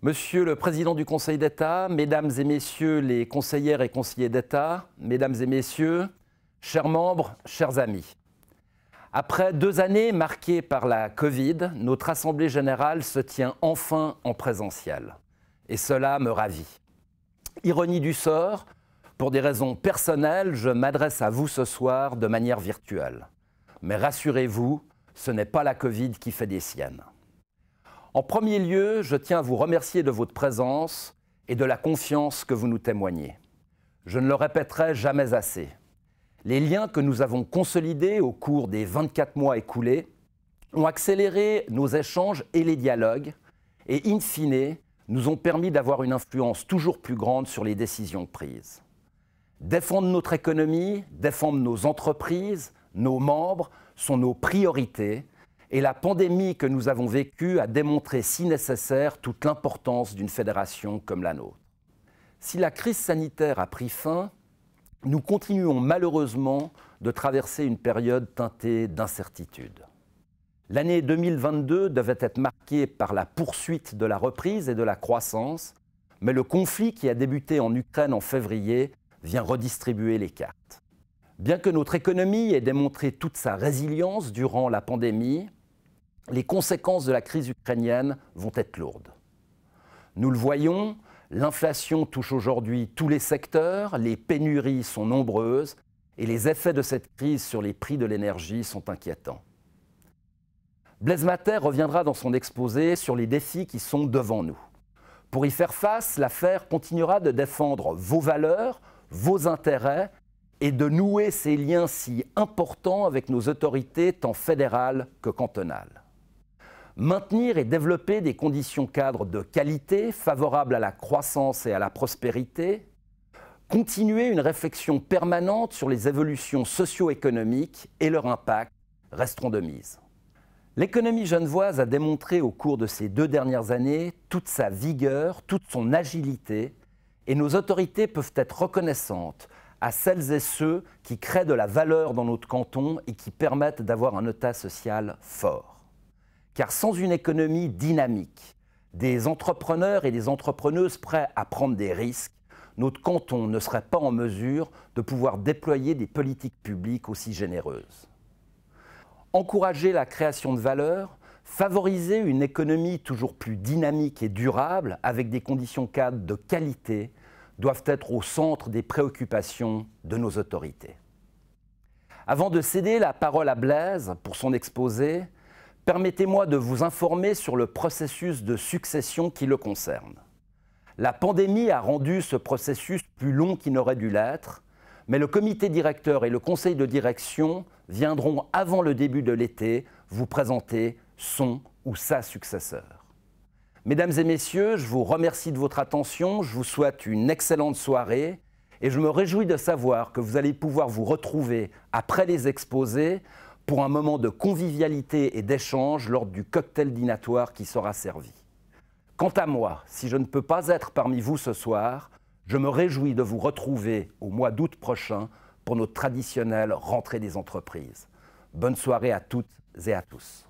Monsieur le Président du Conseil d'État, Mesdames et Messieurs les conseillères et conseillers d'État, Mesdames et Messieurs, chers membres, chers amis. Après deux années marquées par la Covid, notre Assemblée générale se tient enfin en présentiel. Et cela me ravit. Ironie du sort, pour des raisons personnelles, je m'adresse à vous ce soir de manière virtuelle. Mais rassurez-vous, ce n'est pas la Covid qui fait des siennes. En premier lieu, je tiens à vous remercier de votre présence et de la confiance que vous nous témoignez. Je ne le répéterai jamais assez. Les liens que nous avons consolidés au cours des 24 mois écoulés ont accéléré nos échanges et les dialogues et, in fine, nous ont permis d'avoir une influence toujours plus grande sur les décisions prises. Défendre notre économie, défendre nos entreprises, nos membres sont nos priorités et la pandémie que nous avons vécue a démontré, si nécessaire, toute l'importance d'une fédération comme la nôtre. Si la crise sanitaire a pris fin, nous continuons malheureusement de traverser une période teintée d'incertitude. L'année 2022 devait être marquée par la poursuite de la reprise et de la croissance, mais le conflit qui a débuté en Ukraine en février vient redistribuer les cartes. Bien que notre économie ait démontré toute sa résilience durant la pandémie, les conséquences de la crise ukrainienne vont être lourdes. Nous le voyons, l'inflation touche aujourd'hui tous les secteurs, les pénuries sont nombreuses et les effets de cette crise sur les prix de l'énergie sont inquiétants. Blaise Mater reviendra dans son exposé sur les défis qui sont devant nous. Pour y faire face, l'affaire continuera de défendre vos valeurs, vos intérêts et de nouer ces liens si importants avec nos autorités tant fédérales que cantonales. Maintenir et développer des conditions cadres de qualité favorables à la croissance et à la prospérité. Continuer une réflexion permanente sur les évolutions socio-économiques et leur impact resteront de mise. L'économie genevoise a démontré au cours de ces deux dernières années toute sa vigueur, toute son agilité, et nos autorités peuvent être reconnaissantes à celles et ceux qui créent de la valeur dans notre canton et qui permettent d'avoir un état social fort. Car sans une économie dynamique, des entrepreneurs et des entrepreneuses prêts à prendre des risques, notre canton ne serait pas en mesure de pouvoir déployer des politiques publiques aussi généreuses. Encourager la création de valeur, favoriser une économie toujours plus dynamique et durable avec des conditions cadres de qualité doivent être au centre des préoccupations de nos autorités. Avant de céder la parole à Blaise pour son exposé, Permettez-moi de vous informer sur le processus de succession qui le concerne. La pandémie a rendu ce processus plus long qu'il n'aurait dû l'être, mais le comité directeur et le conseil de direction viendront avant le début de l'été vous présenter son ou sa successeur. Mesdames et messieurs, je vous remercie de votre attention, je vous souhaite une excellente soirée et je me réjouis de savoir que vous allez pouvoir vous retrouver après les exposés pour un moment de convivialité et d'échange lors du cocktail dînatoire qui sera servi. Quant à moi, si je ne peux pas être parmi vous ce soir, je me réjouis de vous retrouver au mois d'août prochain pour notre traditionnelle rentrée des entreprises. Bonne soirée à toutes et à tous.